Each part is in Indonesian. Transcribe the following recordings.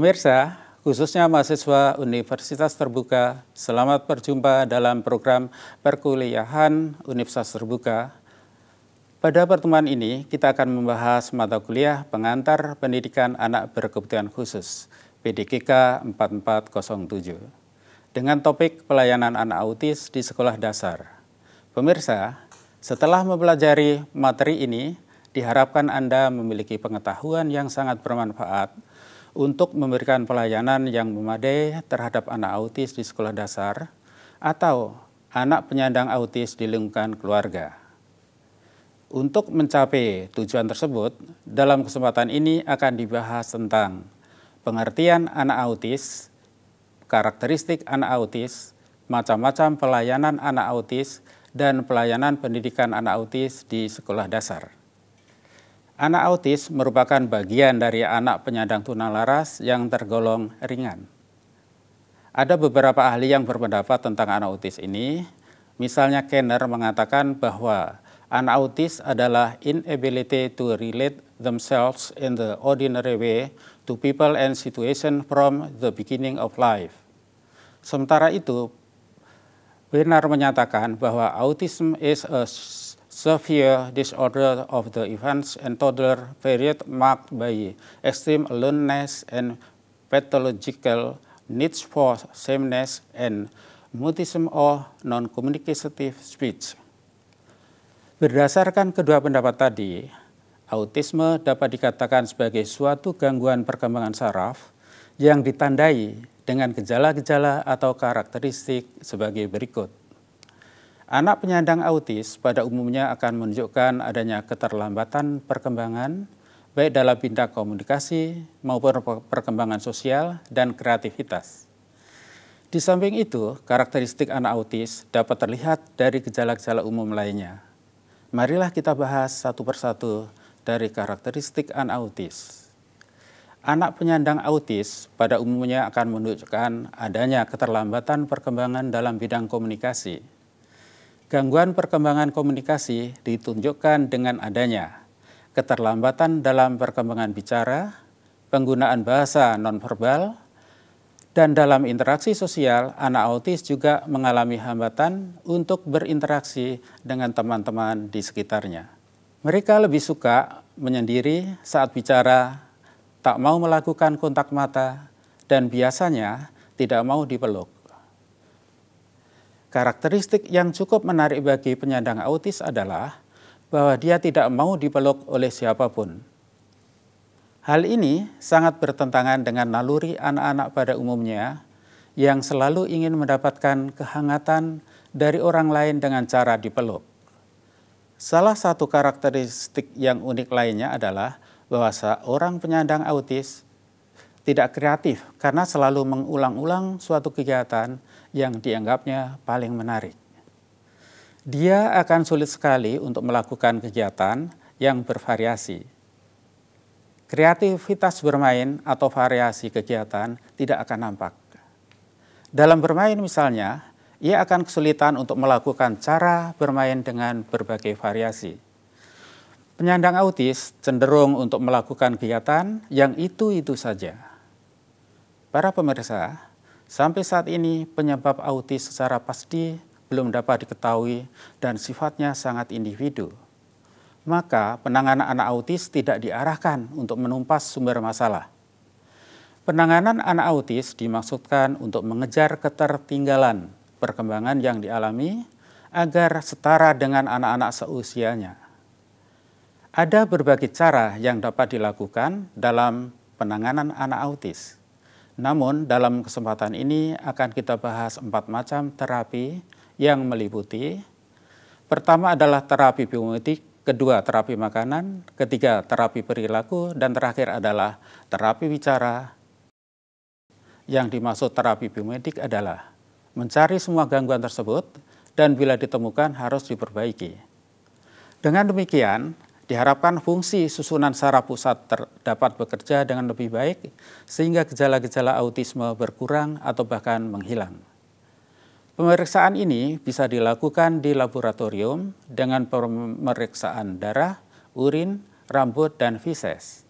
Pemirsa, khususnya mahasiswa Universitas Terbuka, selamat berjumpa dalam program perkuliahan Universitas Terbuka. Pada pertemuan ini, kita akan membahas mata kuliah pengantar pendidikan anak berkebutuhan khusus, PDKK 4407, dengan topik pelayanan anak autis di sekolah dasar. Pemirsa, setelah mempelajari materi ini, diharapkan Anda memiliki pengetahuan yang sangat bermanfaat untuk memberikan pelayanan yang memadai terhadap anak autis di sekolah dasar atau anak penyandang autis di lingkungan keluarga. Untuk mencapai tujuan tersebut, dalam kesempatan ini akan dibahas tentang pengertian anak autis, karakteristik anak autis, macam-macam pelayanan anak autis, dan pelayanan pendidikan anak autis di sekolah dasar. Anak autis merupakan bagian dari anak penyandang tunalaras yang tergolong ringan. Ada beberapa ahli yang berpendapat tentang anak autis ini. Misalnya Kenner mengatakan bahwa anak autis adalah inability to relate themselves in the ordinary way to people and situation from the beginning of life. Sementara itu, Werner menyatakan bahwa autism is a severe disorder of the events and toddler period marked by extreme aloneness and pathological needs for sameness and mutism or non-communicative speech. Berdasarkan kedua pendapat tadi, autisme dapat dikatakan sebagai suatu gangguan perkembangan saraf yang ditandai dengan gejala-gejala atau karakteristik sebagai berikut. Anak penyandang autis pada umumnya akan menunjukkan adanya keterlambatan perkembangan baik dalam bidang komunikasi maupun perkembangan sosial dan kreativitas. Di samping itu, karakteristik anak autis dapat terlihat dari gejala-gejala umum lainnya. Marilah kita bahas satu persatu dari karakteristik anak autis. Anak penyandang autis pada umumnya akan menunjukkan adanya keterlambatan perkembangan dalam bidang komunikasi, Gangguan perkembangan komunikasi ditunjukkan dengan adanya keterlambatan dalam perkembangan bicara, penggunaan bahasa nonverbal, dan dalam interaksi sosial, anak autis juga mengalami hambatan untuk berinteraksi dengan teman-teman di sekitarnya. Mereka lebih suka menyendiri saat bicara, tak mau melakukan kontak mata, dan biasanya tidak mau dipeluk. Karakteristik yang cukup menarik bagi penyandang autis adalah bahwa dia tidak mau dipeluk oleh siapapun. Hal ini sangat bertentangan dengan naluri anak-anak pada umumnya yang selalu ingin mendapatkan kehangatan dari orang lain dengan cara dipeluk. Salah satu karakteristik yang unik lainnya adalah bahwa seorang penyandang autis tidak kreatif karena selalu mengulang-ulang suatu kegiatan yang dianggapnya paling menarik. Dia akan sulit sekali untuk melakukan kegiatan yang bervariasi. Kreativitas bermain atau variasi kegiatan tidak akan nampak. Dalam bermain misalnya, ia akan kesulitan untuk melakukan cara bermain dengan berbagai variasi. Penyandang autis cenderung untuk melakukan kegiatan yang itu-itu saja. Para pemirsa, Sampai saat ini penyebab autis secara pasti belum dapat diketahui dan sifatnya sangat individu. Maka penanganan anak autis tidak diarahkan untuk menumpas sumber masalah. Penanganan anak autis dimaksudkan untuk mengejar ketertinggalan perkembangan yang dialami agar setara dengan anak-anak seusianya. Ada berbagai cara yang dapat dilakukan dalam penanganan anak autis. Namun dalam kesempatan ini akan kita bahas empat macam terapi yang meliputi pertama adalah terapi biometik, kedua terapi makanan, ketiga terapi perilaku, dan terakhir adalah terapi bicara. Yang dimaksud terapi biomedik adalah mencari semua gangguan tersebut dan bila ditemukan harus diperbaiki. Dengan demikian, Diharapkan fungsi susunan saraf pusat ter, dapat bekerja dengan lebih baik sehingga gejala-gejala autisme berkurang atau bahkan menghilang. Pemeriksaan ini bisa dilakukan di laboratorium dengan pemeriksaan darah, urin, rambut, dan feses.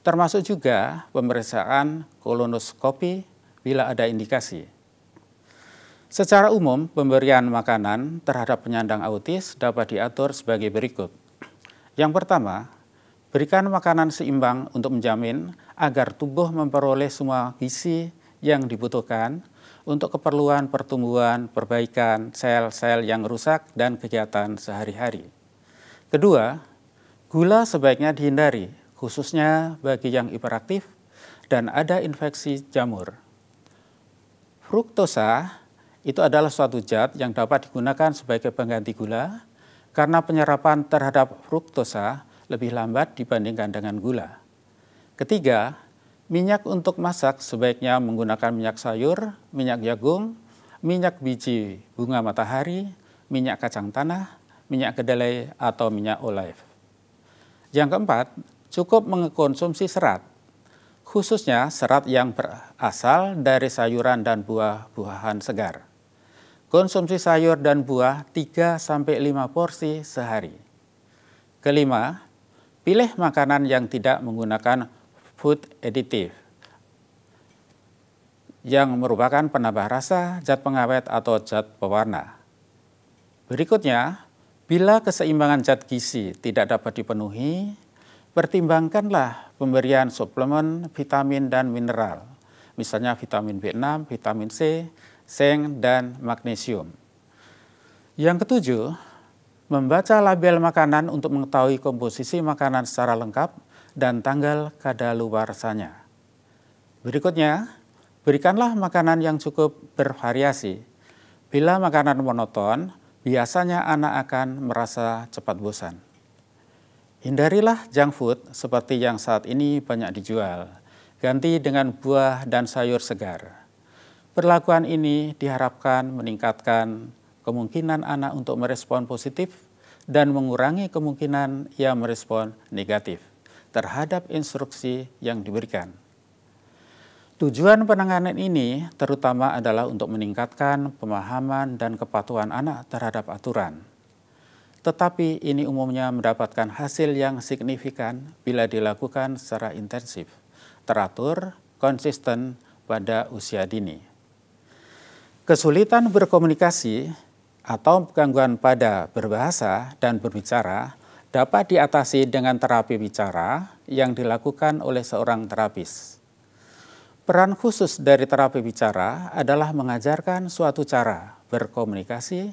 Termasuk juga pemeriksaan kolonoskopi bila ada indikasi. Secara umum, pemberian makanan terhadap penyandang autis dapat diatur sebagai berikut. Yang pertama, berikan makanan seimbang untuk menjamin agar tubuh memperoleh semua gizi yang dibutuhkan untuk keperluan pertumbuhan, perbaikan sel-sel yang rusak dan kegiatan sehari-hari. Kedua, gula sebaiknya dihindari, khususnya bagi yang hiperaktif dan ada infeksi jamur. Fruktosa itu adalah suatu zat yang dapat digunakan sebagai pengganti gula karena penyerapan terhadap fruktosa lebih lambat dibandingkan dengan gula. Ketiga, minyak untuk masak sebaiknya menggunakan minyak sayur, minyak jagung, minyak biji bunga matahari, minyak kacang tanah, minyak kedelai, atau minyak olive. Yang keempat, cukup mengkonsumsi serat, khususnya serat yang berasal dari sayuran dan buah-buahan segar. Konsumsi sayur dan buah 3-5 porsi sehari. Kelima, pilih makanan yang tidak menggunakan food additive yang merupakan penambah rasa, zat pengawet, atau zat pewarna. Berikutnya, bila keseimbangan zat gizi tidak dapat dipenuhi, pertimbangkanlah pemberian suplemen, vitamin, dan mineral, misalnya vitamin B6, vitamin C, seng, dan magnesium. Yang ketujuh, membaca label makanan untuk mengetahui komposisi makanan secara lengkap dan tanggal kadaluarsanya. Berikutnya, berikanlah makanan yang cukup bervariasi. Bila makanan monoton, biasanya anak akan merasa cepat bosan. Hindarilah junk food seperti yang saat ini banyak dijual. Ganti dengan buah dan sayur segar. Perlakuan ini diharapkan meningkatkan kemungkinan anak untuk merespon positif dan mengurangi kemungkinan ia merespon negatif terhadap instruksi yang diberikan. Tujuan penanganan ini terutama adalah untuk meningkatkan pemahaman dan kepatuhan anak terhadap aturan. Tetapi ini umumnya mendapatkan hasil yang signifikan bila dilakukan secara intensif, teratur, konsisten pada usia dini. Kesulitan berkomunikasi atau gangguan pada berbahasa dan berbicara dapat diatasi dengan terapi bicara yang dilakukan oleh seorang terapis. Peran khusus dari terapi bicara adalah mengajarkan suatu cara berkomunikasi,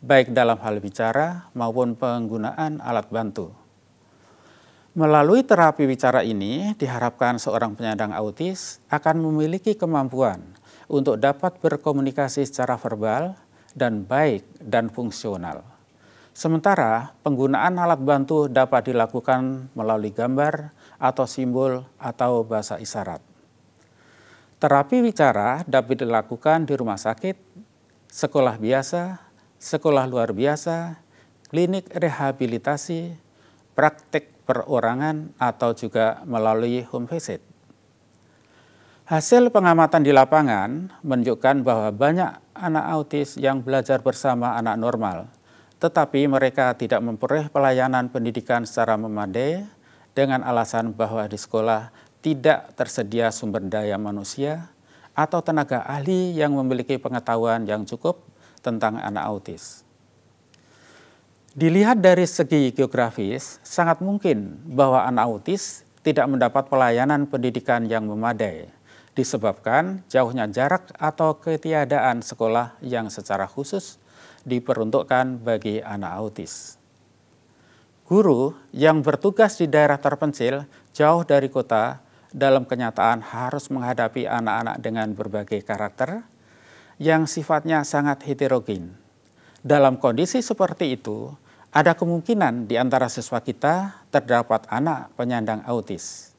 baik dalam hal bicara maupun penggunaan alat bantu. Melalui terapi bicara ini, diharapkan seorang penyandang autis akan memiliki kemampuan untuk dapat berkomunikasi secara verbal dan baik dan fungsional. Sementara penggunaan alat bantu dapat dilakukan melalui gambar atau simbol atau bahasa isyarat. Terapi bicara dapat dilakukan di rumah sakit, sekolah biasa, sekolah luar biasa, klinik rehabilitasi, praktik perorangan atau juga melalui home visit. Hasil pengamatan di lapangan menunjukkan bahwa banyak anak autis yang belajar bersama anak normal, tetapi mereka tidak memperoleh pelayanan pendidikan secara memadai dengan alasan bahwa di sekolah tidak tersedia sumber daya manusia atau tenaga ahli yang memiliki pengetahuan yang cukup tentang anak autis. Dilihat dari segi geografis, sangat mungkin bahwa anak autis tidak mendapat pelayanan pendidikan yang memadai disebabkan jauhnya jarak atau ketiadaan sekolah yang secara khusus diperuntukkan bagi anak autis. Guru yang bertugas di daerah terpencil jauh dari kota dalam kenyataan harus menghadapi anak-anak dengan berbagai karakter yang sifatnya sangat heterogen. Dalam kondisi seperti itu, ada kemungkinan di antara siswa kita terdapat anak penyandang autis.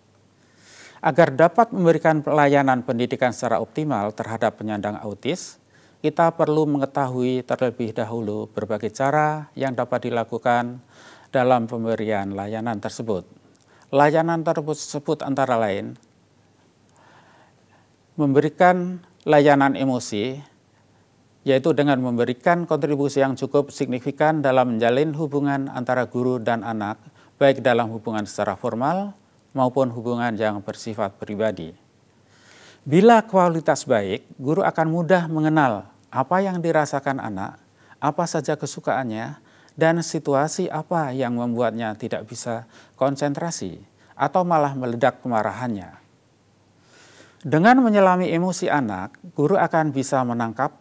Agar dapat memberikan pelayanan pendidikan secara optimal terhadap penyandang autis, kita perlu mengetahui terlebih dahulu berbagai cara yang dapat dilakukan dalam pemberian layanan tersebut. Layanan tersebut antara lain memberikan layanan emosi, yaitu dengan memberikan kontribusi yang cukup signifikan dalam menjalin hubungan antara guru dan anak, baik dalam hubungan secara formal maupun hubungan yang bersifat pribadi. Bila kualitas baik, guru akan mudah mengenal apa yang dirasakan anak, apa saja kesukaannya, dan situasi apa yang membuatnya tidak bisa konsentrasi atau malah meledak kemarahannya. Dengan menyelami emosi anak, guru akan bisa menangkap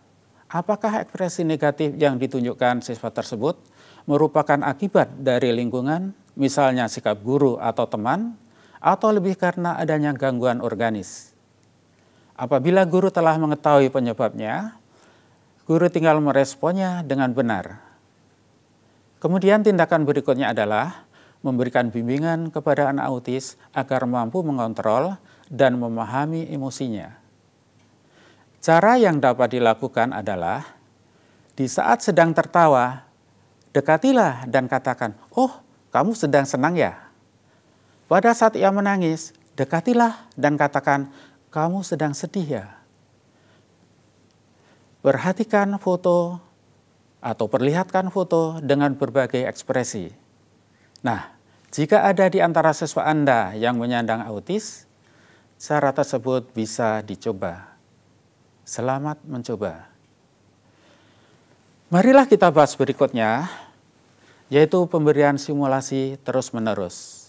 apakah ekspresi negatif yang ditunjukkan siswa tersebut merupakan akibat dari lingkungan, misalnya sikap guru atau teman, atau lebih karena adanya gangguan organis. Apabila guru telah mengetahui penyebabnya, guru tinggal meresponnya dengan benar. Kemudian tindakan berikutnya adalah memberikan bimbingan kepada anak autis agar mampu mengontrol dan memahami emosinya. Cara yang dapat dilakukan adalah di saat sedang tertawa, dekatilah dan katakan, "Oh, kamu sedang senang ya?" Pada saat ia menangis, dekatilah dan katakan, kamu sedang sedih ya. Perhatikan foto atau perlihatkan foto dengan berbagai ekspresi. Nah, jika ada di antara siswa Anda yang menyandang autis, cara tersebut bisa dicoba. Selamat mencoba. Marilah kita bahas berikutnya, yaitu pemberian simulasi terus-menerus.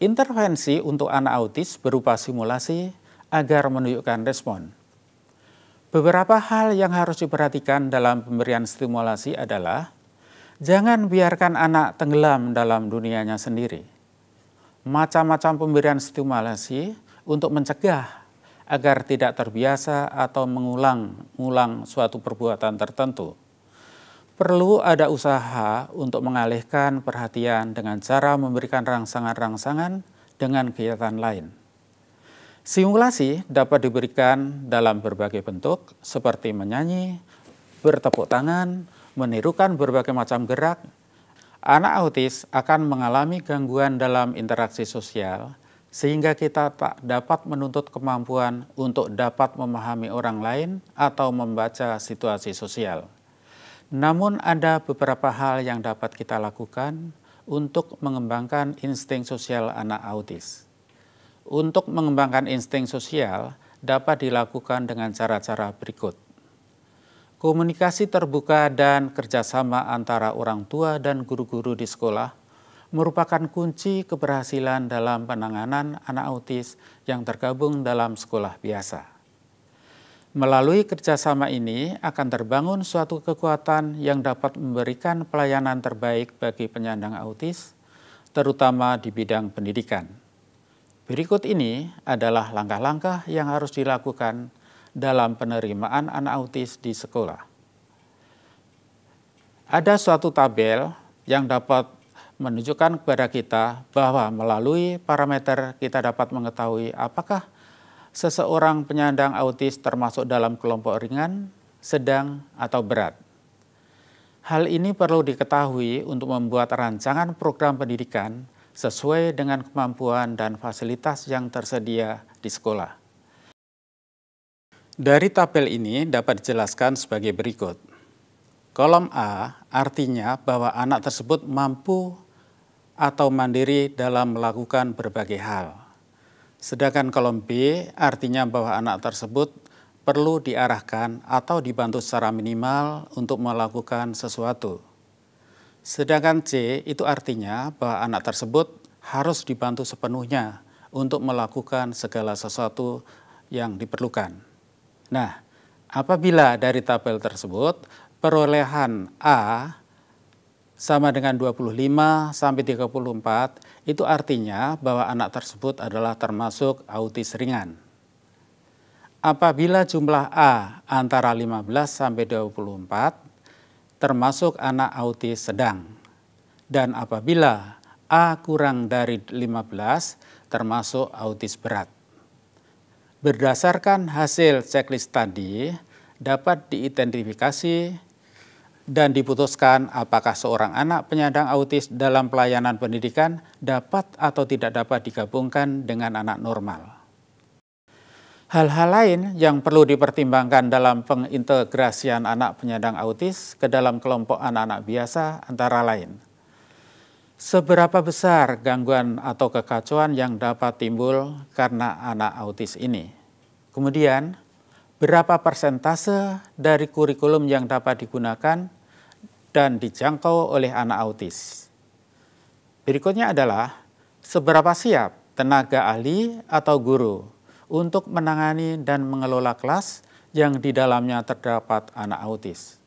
Intervensi untuk anak autis berupa simulasi agar menunjukkan respon. Beberapa hal yang harus diperhatikan dalam pemberian stimulasi adalah jangan biarkan anak tenggelam dalam dunianya sendiri. Macam-macam pemberian stimulasi untuk mencegah agar tidak terbiasa atau mengulang-ulang suatu perbuatan tertentu perlu ada usaha untuk mengalihkan perhatian dengan cara memberikan rangsangan-rangsangan dengan kegiatan lain. Simulasi dapat diberikan dalam berbagai bentuk seperti menyanyi, bertepuk tangan, menirukan berbagai macam gerak. Anak autis akan mengalami gangguan dalam interaksi sosial sehingga kita tak dapat menuntut kemampuan untuk dapat memahami orang lain atau membaca situasi sosial. Namun ada beberapa hal yang dapat kita lakukan untuk mengembangkan insting sosial anak autis. Untuk mengembangkan insting sosial dapat dilakukan dengan cara-cara berikut. Komunikasi terbuka dan kerjasama antara orang tua dan guru-guru di sekolah merupakan kunci keberhasilan dalam penanganan anak autis yang tergabung dalam sekolah biasa. Melalui kerjasama ini akan terbangun suatu kekuatan yang dapat memberikan pelayanan terbaik bagi penyandang autis, terutama di bidang pendidikan. Berikut ini adalah langkah-langkah yang harus dilakukan dalam penerimaan anak autis di sekolah. Ada suatu tabel yang dapat menunjukkan kepada kita bahwa melalui parameter kita dapat mengetahui apakah seseorang penyandang autis termasuk dalam kelompok ringan, sedang, atau berat. Hal ini perlu diketahui untuk membuat rancangan program pendidikan sesuai dengan kemampuan dan fasilitas yang tersedia di sekolah. Dari tabel ini dapat dijelaskan sebagai berikut. Kolom A artinya bahwa anak tersebut mampu atau mandiri dalam melakukan berbagai hal. Sedangkan kolom B artinya bahwa anak tersebut perlu diarahkan atau dibantu secara minimal untuk melakukan sesuatu. Sedangkan C itu artinya bahwa anak tersebut harus dibantu sepenuhnya untuk melakukan segala sesuatu yang diperlukan. Nah, apabila dari tabel tersebut perolehan A sama dengan 25 sampai 34 itu artinya bahwa anak tersebut adalah termasuk autis ringan. Apabila jumlah A antara 15 sampai 24 termasuk anak autis sedang dan apabila A kurang dari 15 termasuk autis berat. Berdasarkan hasil checklist tadi dapat diidentifikasi dan diputuskan apakah seorang anak penyandang autis dalam pelayanan pendidikan dapat atau tidak dapat digabungkan dengan anak normal. Hal-hal lain yang perlu dipertimbangkan dalam pengintegrasian anak penyandang autis ke dalam kelompok anak-anak biasa antara lain. Seberapa besar gangguan atau kekacauan yang dapat timbul karena anak autis ini? Kemudian, berapa persentase dari kurikulum yang dapat digunakan dan dijangkau oleh anak autis. Berikutnya adalah seberapa siap tenaga ahli atau guru untuk menangani dan mengelola kelas yang di dalamnya terdapat anak autis.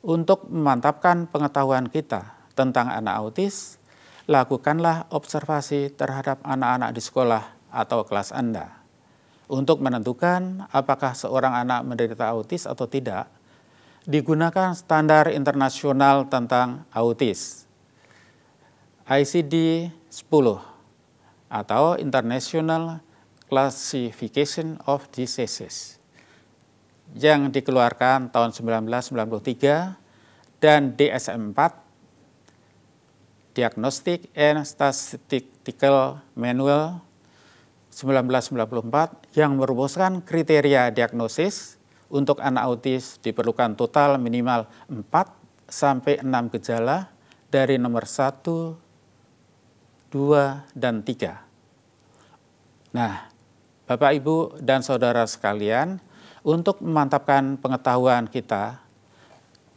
Untuk memantapkan pengetahuan kita tentang anak autis, lakukanlah observasi terhadap anak-anak di sekolah atau kelas Anda untuk menentukan apakah seorang anak menderita autis atau tidak digunakan standar internasional tentang autis ICD 10 atau International Classification of Diseases yang dikeluarkan tahun 1993 dan DSM 4 Diagnostic and Statistical Manual 1994 yang merumuskan kriteria diagnosis untuk anak autis diperlukan total minimal 4 sampai 6 gejala dari nomor 1, 2, dan 3. Nah, Bapak, Ibu, dan Saudara sekalian, untuk memantapkan pengetahuan kita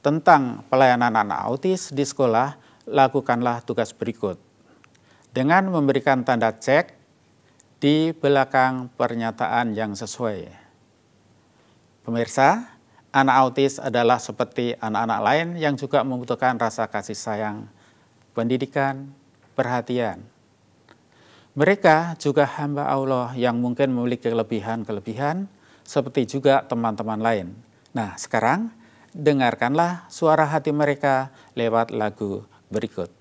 tentang pelayanan anak autis di sekolah, lakukanlah tugas berikut. Dengan memberikan tanda cek di belakang pernyataan yang sesuai. Pemirsa, anak autis adalah seperti anak-anak lain yang juga membutuhkan rasa kasih sayang, pendidikan, perhatian. Mereka juga hamba Allah yang mungkin memiliki kelebihan-kelebihan, seperti juga teman-teman lain. Nah, sekarang dengarkanlah suara hati mereka lewat lagu berikut.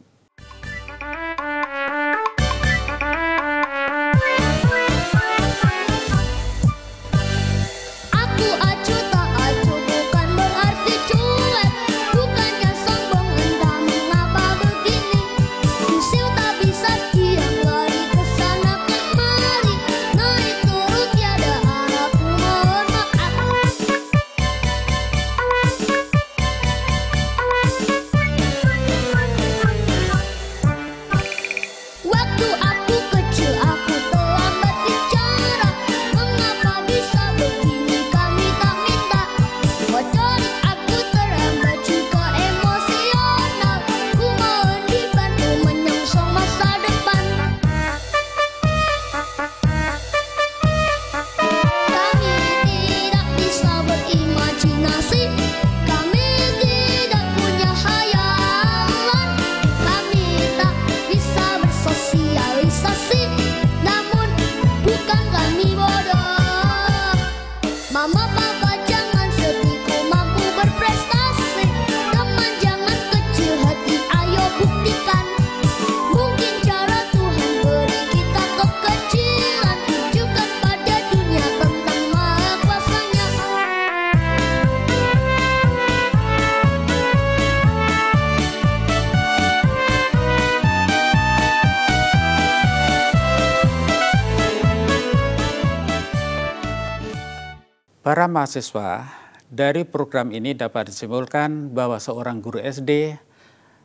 Para mahasiswa dari program ini dapat disimpulkan bahwa seorang guru SD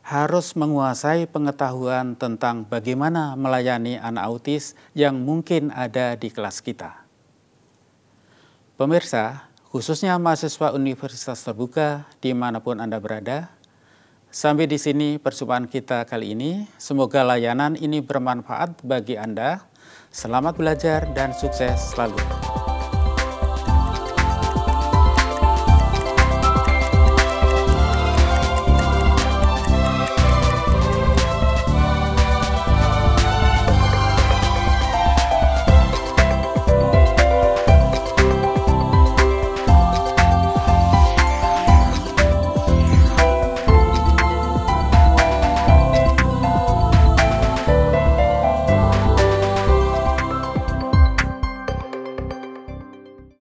harus menguasai pengetahuan tentang bagaimana melayani anak autis yang mungkin ada di kelas kita. Pemirsa, khususnya mahasiswa universitas terbuka dimanapun Anda berada, sampai di sini persumpahan kita kali ini. Semoga layanan ini bermanfaat bagi Anda. Selamat belajar dan sukses selalu.